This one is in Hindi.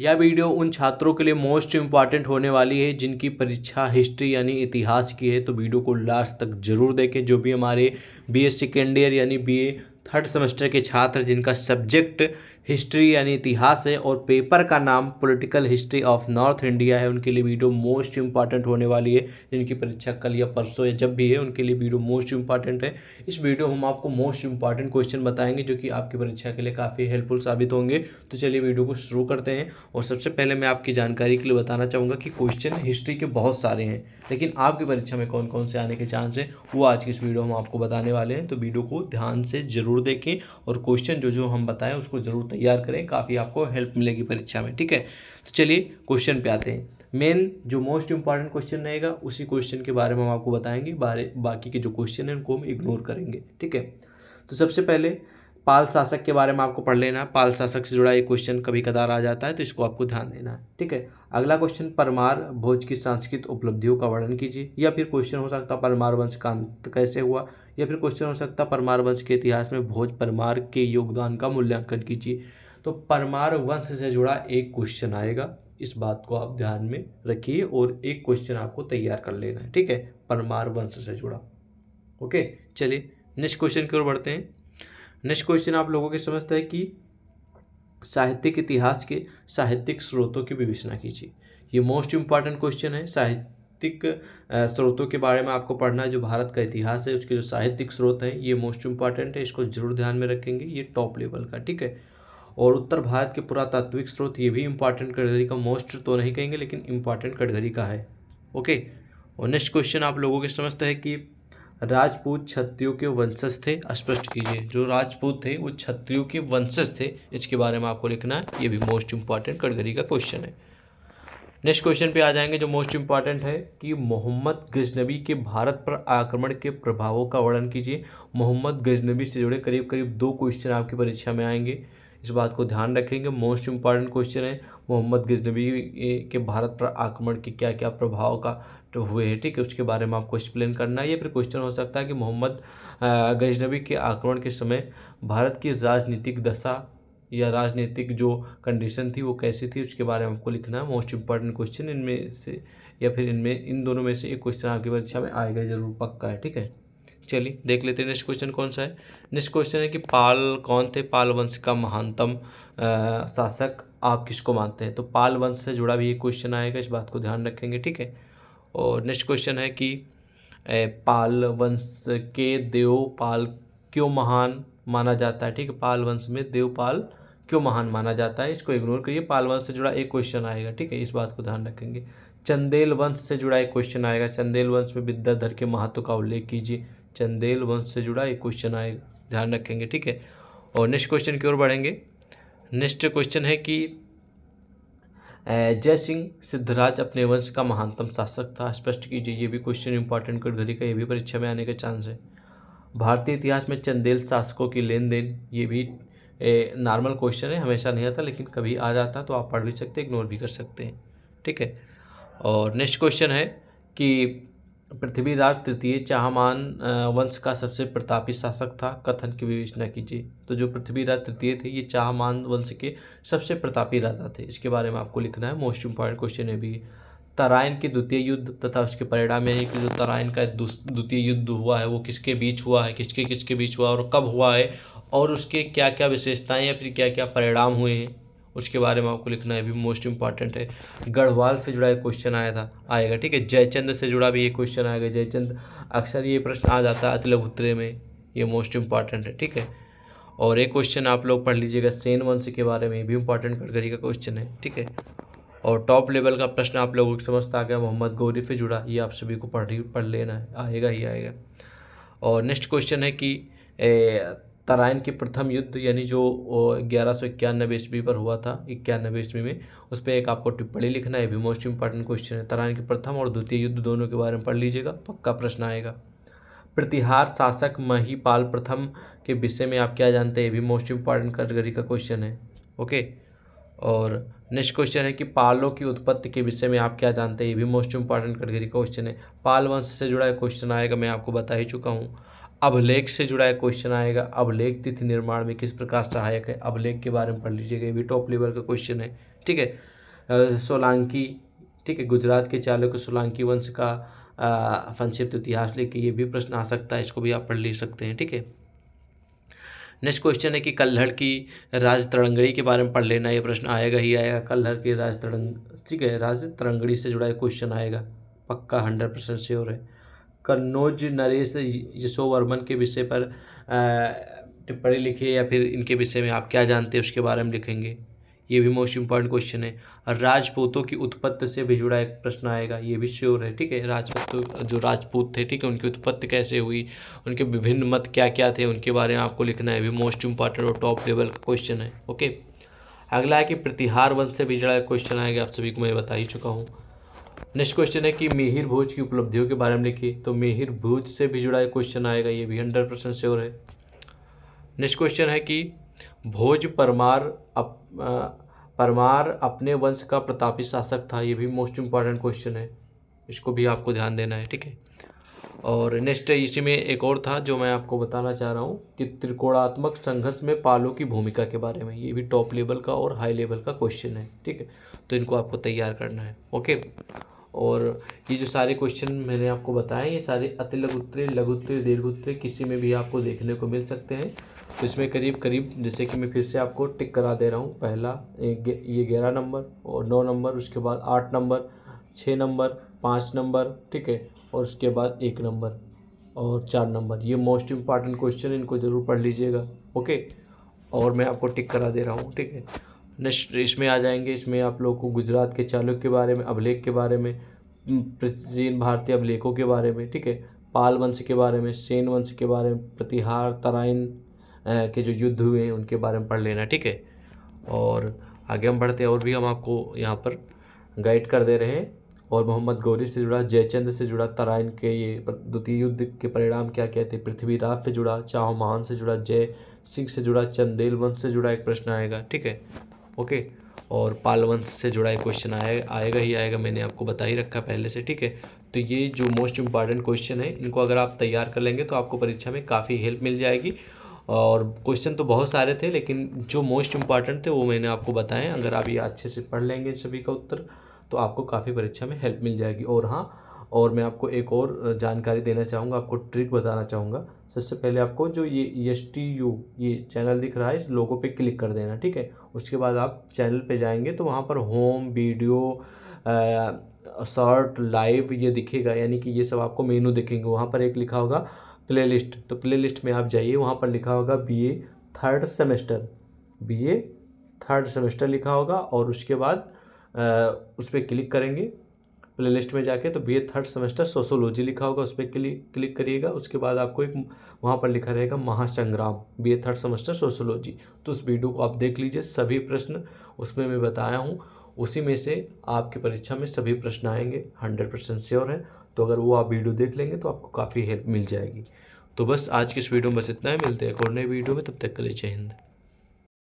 यह वीडियो उन छात्रों के लिए मोस्ट इम्पॉर्टेंट होने वाली है जिनकी परीक्षा हिस्ट्री यानी इतिहास की है तो वीडियो को लास्ट तक जरूर देखें जो भी हमारे बी एस सेकेंड ईयर यानी बी ए थर्ड सेमेस्टर के छात्र जिनका सब्जेक्ट हिस्ट्री यानी इतिहास है और पेपर का नाम political history of north India है उनके लिए वीडियो मोस्ट इंपॉर्टेंट होने वाली है जिनकी परीक्षा कल या परसों या जब भी है उनके लिए वीडियो मोस्ट इंपॉर्टेंट है इस वीडियो हम आपको मोस्ट इंपॉर्टेंट क्वेश्चन बताएंगे जो कि आपकी परीक्षा के लिए काफ़ी हेल्पफुल साबित होंगे तो चलिए वीडियो को शुरू करते हैं और सबसे पहले मैं आपकी जानकारी के लिए बताना चाहूँगा कि क्वेश्चन हिस्ट्री के बहुत सारे हैं लेकिन आपकी परीक्षा में कौन कौन से आने के चांस हैं वो आज की इस वीडियो हम आपको बताने वाले हैं तो वीडियो को ध्यान से ज़रूर देखें और क्वेश्चन जो जो हम बताएं उसको ज़रूर तैयार करें काफ़ी आपको हेल्प मिलेगी परीक्षा में ठीक है तो चलिए क्वेश्चन पे आते हैं मेन जो मोस्ट इंपॉर्टेंट क्वेश्चन रहेगा उसी क्वेश्चन के बारे में हम आपको बताएंगे बारे बाकी के जो क्वेश्चन हैं उनको हम इग्नोर करेंगे ठीक है तो सबसे पहले पाल शासक के बारे में आपको पढ़ लेना पाल शासक से जुड़ा ये क्वेश्चन कभी कदार आ जाता है तो इसको आपको ध्यान देना है ठीक है अगला क्वेश्चन परमार भोज की सांस्कृतिक उपलब्धियों का वर्णन कीजिए या फिर क्वेश्चन हो सकता परमार वंश का अंत कैसे हुआ या फिर क्वेश्चन हो सकता परमार वंश के इतिहास में भोज परमार के योगदान का मूल्यांकन कीजिए तो परमार वंश से जुड़ा एक क्वेश्चन आएगा इस बात को आप ध्यान में रखिए और एक क्वेश्चन आपको तैयार कर लेना है ठीक है परमार वंश से जुड़ा ओके चलिए नेक्स्ट क्वेश्चन की ओर बढ़ते हैं नेक्स्ट क्वेश्चन आप लोगों के समझते हैं कि साहित्यिक इतिहास के साहित्यिक स्रोतों की विवेचना कीजिए ये मोस्ट इम्पॉर्टेंट क्वेश्चन है साहित्य साहित्यिक स्रोतों के बारे में आपको पढ़ना है जो भारत का इतिहास है उसके जो साहित्यिक स्रोत हैं ये मोस्ट इम्पॉर्टेंट है इसको जरूर ध्यान में रखेंगे ये टॉप लेवल का ठीक है और उत्तर भारत के पुरातात्विक स्रोत ये भी इम्पॉर्टेंट कटघरी का मोस्ट तो नहीं कहेंगे लेकिन इम्पॉर्टेंट कटघरी का है ओके और नेक्स्ट क्वेश्चन आप लोगों के समझते हैं कि राजपूत क्षत्रियों के वंशज थे स्पष्ट कीजिए जो राजपूत थे वो क्षत्रियों के वंशज थे इसके बारे में आपको लिखना है ये भी मोस्ट इंपॉर्टेंट कटगरी का क्वेश्चन है नेक्स्ट क्वेश्चन पे आ जाएंगे जो मोस्ट इंपॉर्टेंट है कि मोहम्मद गजनबी के भारत पर आक्रमण के प्रभावों का वर्णन कीजिए मोहम्मद गजनबी से जुड़े करीब करीब दो क्वेश्चन आपकी परीक्षा में आएंगे इस बात को ध्यान रखेंगे मोस्ट इंपॉर्टेंट क्वेश्चन है मोहम्मद गजनबी के भारत पर आक्रमण के क्या क्या प्रभाव का तो हुए हैं ठीक है उसके बारे में आपको एक्सप्लेन करना है या फिर क्वेश्चन हो सकता है कि मोहम्मद गजनबी के आक्रमण के समय भारत की राजनीतिक दशा या राजनीतिक जो कंडीशन थी वो कैसी थी उसके बारे में आपको लिखना है मोस्ट इंपॉर्टेंट क्वेश्चन इनमें से या फिर इनमें इन दोनों में से एक क्वेश्चन आपकी परीक्षा में आएगा जरूर पक्का है ठीक है चलिए देख लेते हैं नेक्स्ट क्वेश्चन कौन सा है नेक्स्ट क्वेश्चन है कि पाल कौन थे पाल वंश का महानतम शासक आप किसको मानते हैं तो पाल वंश से जुड़ा भी ये क्वेश्चन आएगा इस बात को ध्यान रखेंगे ठीक है और नेक्स्ट क्वेश्चन है कि पाल वंश के देवपाल क्यों महान माना जाता है ठीक है पाल वंश में देवपाल क्यों महान माना जाता है इसको इग्नोर करिए पाल वंश से जुड़ा एक क्वेश्चन आएगा ठीक है इस बात को ध्यान रखेंगे चंदेल वंश से जुड़ा एक क्वेश्चन आएगा चंदेल वंश में विद्याधर के महत्व का उल्लेख कीजिए चंदेल वंश से जुड़ा एक क्वेश्चन आएगा ध्यान रखेंगे ठीक है और नेक्स्ट क्वेश्चन की ओर बढ़ेंगे नेक्स्ट क्वेश्चन है कि जय सिंह सिद्धराज अपने वंश का महानतम शासक था स्पष्ट कीजिए ये भी क्वेश्चन इंपॉर्टेंट घड़ी का ये भी परीक्षा में आने का चांस है भारतीय इतिहास में चंदेल शासकों की लेन देन ये भी नॉर्मल क्वेश्चन है हमेशा नहीं आता लेकिन कभी आ जाता तो आप पढ़ भी सकते इग्नोर भी कर सकते हैं ठीक है और नेक्स्ट क्वेश्चन है कि पृथ्वीराज तृतीय चाहमान वंश का सबसे प्रतापी शासक था कथन की विवेचना कीजिए तो जो पृथ्वीराज तृतीय थे ये चाहमान वंश के सबसे प्रतापी राजा थे इसके बारे में आपको लिखना है मोस्ट इम्पॉर्टेंट क्वेश्चन है भी तराइन के द्वितीय युद्ध तथा उसके परिणाम यही कि जो तराइन का द्वितीय युद्ध हुआ है वो किसके बीच हुआ है किसके किसके बीच हुआ और कब हुआ है और उसके क्या क्या विशेषताएँ या फिर क्या क्या परिणाम हुए हैं उसके बारे में आपको लिखना है भी मोस्ट इंपॉर्टेंट है गढ़वाल से जुड़ा एक क्वेश्चन आया था आएगा ठीक है जयचंद से जुड़ा भी ये क्वेश्चन आएगा जयचंद अक्सर ये प्रश्न आ जाता है उत्तरे में ये मोस्ट इंपॉर्टेंट है ठीक है और एक क्वेश्चन आप लोग पढ़ लीजिएगा सेन वंश के बारे में भी इंपॉर्टेंट कटकरी का क्वेश्चन है ठीक है और टॉप लेवल का प्रश्न आप लोगों को समझता आ गया मोहम्मद गौरी से जुड़ा ये आप सभी को पढ़ पढ़ लेना है आएगा ही आएगा और नेक्स्ट क्वेश्चन है कि ए, तराइन के प्रथम युद्ध यानी जो ग्यारह सौ इक्यानबे ईस्वी पर हुआ था इक्यानबे ईस्वी में उस पर एक आपको टिप्पणी लिखना है भी मोस्ट इंपॉर्टेंट क्वेश्चन है तराइन के प्रथम और द्वितीय युद्ध दोनों के बारे में पढ़ लीजिएगा पक्का प्रश्न आएगा प्रतिहार शासक महीपाल प्रथम के विषय में आप क्या जानते हैं ये भी मोस्ट इंपॉर्टेंट कैटेगरी का क्वेश्चन है ओके और नेक्स्ट क्वेश्चन है कि पालों की उत्पत्ति के विषय में आप क्या जानते हैं ये भी मोस्ट इंपॉर्टेंट कैटेगरी का क्वेश्चन है पाल वंश से जुड़ा क्वेश्चन आएगा मैं आपको बता ही चुका हूँ अभिलेख से जुड़ा एक क्वेश्चन आएगा अभिलेख तिथि निर्माण में किस प्रकार सहायक है अभिलेख के बारे में पढ़ लीजिएगा ये भी टॉप लेवल का क्वेश्चन है ठीक है सोलांकी ठीक है गुजरात के चालक सोलांकी वंश का संक्षिप्त इतिहास लेके ये भी प्रश्न आ सकता है इसको भी आप पढ़ ले सकते हैं ठीक है नेक्स्ट क्वेश्चन है कि कल्हड़ की राज तरंगड़ी के बारे में पढ़ लेना ये प्रश्न आएगा ही आएगा कल्हड़ की राज तरंग ठीक है राज तरंगड़ी से जुड़ा क्वेश्चन आएगा पक्का हंड्रेड परसेंट श्योर है कन्नौज नरेश यशोवर्मन के विषय पर टिप्पणी लिखिए या फिर इनके विषय में आप क्या जानते हैं उसके बारे में लिखेंगे ये भी मोस्ट इम्पॉर्टेंट क्वेश्चन है और राजपूतों की उत्पत्ति से भी जुड़ा एक प्रश्न आएगा ये भी श्योर है ठीक है राजपूत जो राजपूत थे ठीक है उनकी उत्पत्ति कैसे हुई उनके विभिन्न मत क्या क्या थे उनके बारे में आपको लिखना है भी मोस्ट इम्पॉर्टेंट और टॉप लेवल का क्वेश्चन है ओके अगला है कि प्रतिहार वंश से भी जुड़ा क्वेश्चन आएगा आप सभी को मैं बता ही चुका हूँ नेक्स्ट क्वेश्चन है कि मिहिर भोज की उपलब्धियों के बारे में लिखिए तो मिहिर भोज से भी जुड़ा क्वेश्चन आएगा ये भी हंड्रेड परसेंट श्योर है नेक्स्ट क्वेश्चन है कि भोज परमार अप, परमार अपने वंश का प्रतापी शासक था ये भी मोस्ट इम्पॉर्टेंट क्वेश्चन है इसको भी आपको ध्यान देना है ठीक है और नेक्स्ट इसी में एक और था जो मैं आपको बताना चाह रहा हूँ कि त्रिकोणात्मक संघर्ष में पालों की भूमिका के बारे में ये भी टॉप लेवल का और हाई लेवल का क्वेश्चन है ठीक है तो इनको आपको तैयार करना है ओके और ये जो सारे क्वेश्चन मैंने आपको बताए ये सारे अति लघुत्तरी दीर्घ दीर्घोत्तरी किसी में भी आपको देखने को मिल सकते हैं तो इसमें करीब करीब जैसे कि मैं फिर से आपको टिक करा दे रहा हूँ पहला ये ग्यारह नंबर और नौ नंबर उसके बाद आठ नंबर छः नंबर पाँच नंबर ठीक है और उसके बाद एक नंबर और चार नंबर ये मोस्ट इम्पॉर्टेंट क्वेश्चन इनको ज़रूर पढ़ लीजिएगा ओके और मैं आपको टिक करा दे रहा हूँ ठीक है नेक्स्ट इसमें आ जाएंगे इसमें आप लोग को गुजरात के चालुक्य के बारे में अभिलेख के बारे में प्राचीन भारतीय अभिलेखों के बारे में ठीक है पाल वंश के बारे में सेन वंश के बारे में प्रतिहार तराइन के जो युद्ध हुए हैं उनके बारे में पढ़ लेना ठीक है और आगे हम बढ़ते हैं और भी हम आपको यहाँ पर गाइड कर दे रहे हैं और मोहम्मद गौरी से जुड़ा जयचंद से जुड़ा तराइन के ये द्वितीय युद्ध के परिणाम क्या क्या थे पृथ्वीराज से जुड़ा चाहो महान से जुड़ा जय सिंह से जुड़ा चंदेल वंश से जुड़ा एक प्रश्न आएगा ठीक है ओके और पालवंश से जुड़ा एक क्वेश्चन आए आएगा ही आएगा मैंने आपको बता ही रखा पहले से ठीक है तो ये जो मोस्ट इम्पॉर्टेंट क्वेश्चन है इनको अगर आप तैयार कर लेंगे तो आपको परीक्षा में काफ़ी हेल्प मिल जाएगी और क्वेश्चन तो बहुत सारे थे लेकिन जो मोस्ट इम्पॉर्टेंट थे वो मैंने आपको बताएं अगर आप ये अच्छे से पढ़ लेंगे सभी का उत्तर तो आपको काफ़ी परीक्षा में हेल्प मिल जाएगी और हाँ और मैं आपको एक और जानकारी देना चाहूँगा आपको ट्रिक बताना चाहूँगा सबसे पहले आपको जो ये एस टी यू ये चैनल दिख रहा है इस लोगों पे क्लिक कर देना ठीक है उसके बाद आप चैनल पे जाएंगे तो वहाँ पर होम वीडियो शॉर्ट लाइव ये दिखेगा यानी कि ये सब आपको मेनू दिखेंगे वहाँ पर एक लिखा होगा प्ले तो प्ले में आप जाइए वहाँ पर लिखा होगा B A third semester B A third semester लिखा होगा और उसके बाद उस पर क्लिक करेंगे प्ले लिस्ट में जाके तो बी थर्ड सेमेस्टर सोशोलॉजी लिखा होगा उस पर क्लिक क्लिक करिएगा उसके बाद आपको एक वहाँ पर लिखा रहेगा महासंग्राम बी थर्ड सेमेस्टर सोशोलॉजी तो उस वीडियो को आप देख लीजिए सभी प्रश्न उसमें मैं बताया हूँ उसी में से आपकी परीक्षा में सभी प्रश्न आएंगे हंड्रेड परसेंट श्योर है तो अगर वो आप वीडियो देख लेंगे तो आपको काफ़ी हेल्प मिल जाएगी तो बस आज की इस वीडियो में बस इतना ही है मिलते हैं एक और नए वीडियो में तब तक के लिए जय हिंद